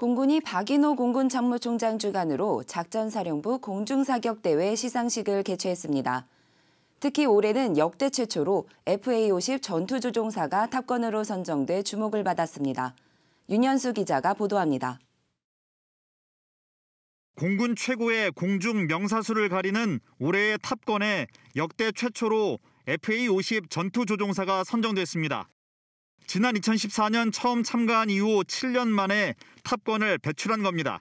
공군이 박인호 공군 참모총장 주관으로 작전사령부 공중사격대회 시상식을 개최했습니다. 특히 올해는 역대 최초로 FA-50 전투조종사가 탑건으로 선정돼 주목을 받았습니다. 윤현수 기자가 보도합니다. 공군 최고의 공중 명사수를 가리는 올해의 탑건에 역대 최초로 FA-50 전투조종사가 선정됐습니다. 지난 2014년 처음 참가한 이후 7년 만에 탑건을 배출한 겁니다.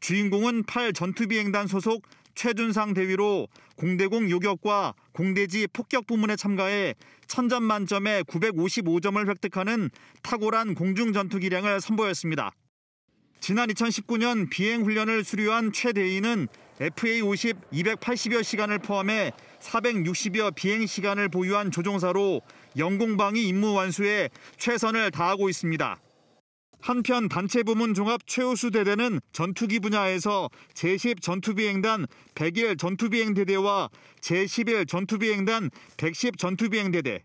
주인공은 8 전투비행단 소속 최준상 대위로 공대공 요격과 공대지 폭격 부문에 참가해 1 0점 만점에 955점을 획득하는 탁월한 공중전투 기량을 선보였습니다. 지난 2019년 비행 훈련을 수료한 최 대위는 FA50 280여 시간을 포함해 460여 비행 시간을 보유한 조종사로 영공방위 임무 완수에 최선을 다하고 있습니다. 한편 단체 부문 종합 최우수 대대는 전투기 분야에서 제10 전투비행단 101 전투비행대대와 제11 전투비행단 110 전투비행대대,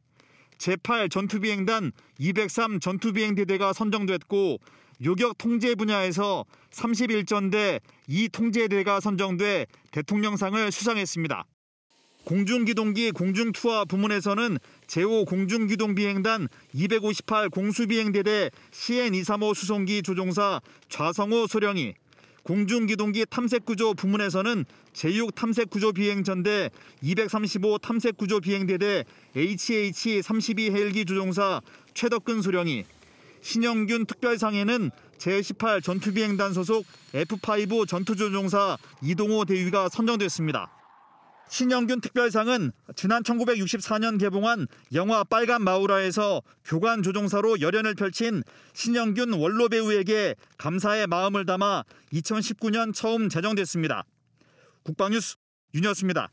제8 전투비행단 203 전투비행대대가 선정됐고 요격 통제 분야에서 31전대 2통제대가 선정돼 대통령상을 수상했습니다. 공중기동기 공중투하 부문에서는 제5 공중기동비행단 258 공수비행대대 CN235 수송기 조종사 좌성호 소령이 공중기동기 탐색구조 부문에서는 제6 탐색구조 비행전대 235 탐색구조 비행대대 HH-32 헬기 조종사 최덕근 소령이 신영균 특별상에는 제18 전투비행단 소속 F5 전투조종사 이동호 대위가 선정됐습니다. 신영균 특별상은 지난 1964년 개봉한 영화 빨간 마우라에서 교관 조종사로 열연을 펼친 신영균 원로 배우에게 감사의 마음을 담아 2019년 처음 제정됐습니다. 국방뉴스 윤여수입니다.